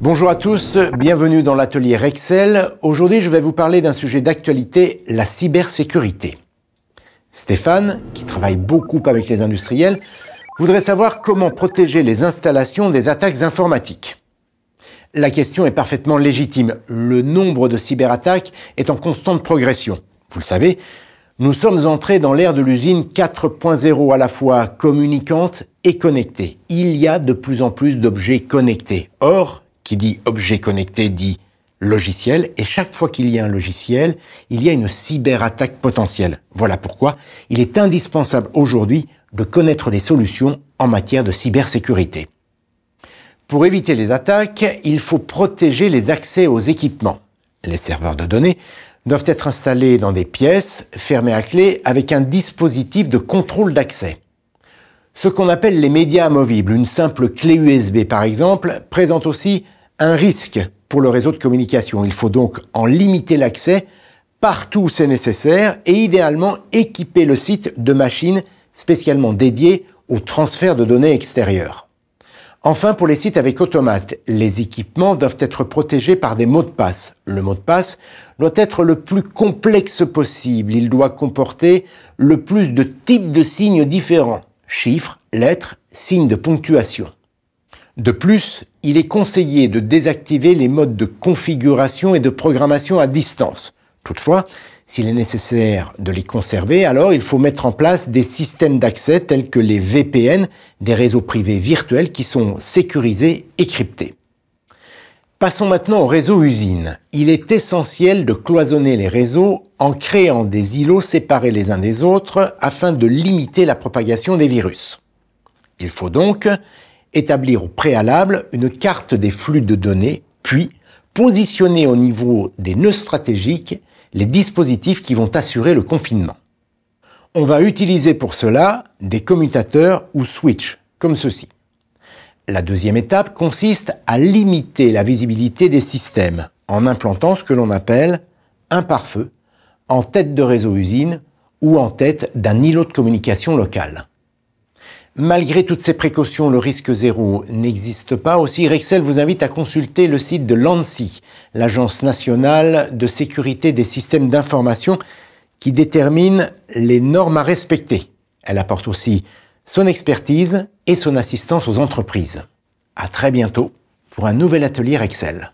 Bonjour à tous, bienvenue dans l'atelier Rexel. Aujourd'hui, je vais vous parler d'un sujet d'actualité, la cybersécurité. Stéphane, qui travaille beaucoup avec les industriels, voudrait savoir comment protéger les installations des attaques informatiques. La question est parfaitement légitime. Le nombre de cyberattaques est en constante progression. Vous le savez, nous sommes entrés dans l'ère de l'usine 4.0 à la fois communicante et connectée. Il y a de plus en plus d'objets connectés. Or, qui dit objet connecté dit logiciel, et chaque fois qu'il y a un logiciel, il y a une cyberattaque potentielle. Voilà pourquoi il est indispensable aujourd'hui de connaître les solutions en matière de cybersécurité. Pour éviter les attaques, il faut protéger les accès aux équipements. Les serveurs de données doivent être installés dans des pièces fermées à clé avec un dispositif de contrôle d'accès. Ce qu'on appelle les médias amovibles, une simple clé USB par exemple, présente aussi un risque pour le réseau de communication. Il faut donc en limiter l'accès partout où c'est nécessaire et idéalement équiper le site de machines spécialement dédiées au transfert de données extérieures. Enfin, pour les sites avec automates, les équipements doivent être protégés par des mots de passe. Le mot de passe doit être le plus complexe possible. Il doit comporter le plus de types de signes différents. Chiffres, lettres, signes de ponctuation. De plus, il est conseillé de désactiver les modes de configuration et de programmation à distance. Toutefois, s'il est nécessaire de les conserver, alors il faut mettre en place des systèmes d'accès tels que les VPN, des réseaux privés virtuels qui sont sécurisés et cryptés. Passons maintenant au réseau usine. Il est essentiel de cloisonner les réseaux en créant des îlots séparés les uns des autres afin de limiter la propagation des virus. Il faut donc établir au préalable une carte des flux de données, puis positionner au niveau des nœuds stratégiques les dispositifs qui vont assurer le confinement. On va utiliser pour cela des commutateurs ou switches, comme ceci. La deuxième étape consiste à limiter la visibilité des systèmes en implantant ce que l'on appelle un pare-feu en tête de réseau usine ou en tête d'un îlot de communication local. Malgré toutes ces précautions, le risque zéro n'existe pas. Aussi, Rexel vous invite à consulter le site de l'ANSI, l'Agence nationale de sécurité des systèmes d'information, qui détermine les normes à respecter. Elle apporte aussi son expertise et son assistance aux entreprises. À très bientôt pour un nouvel atelier Rexel.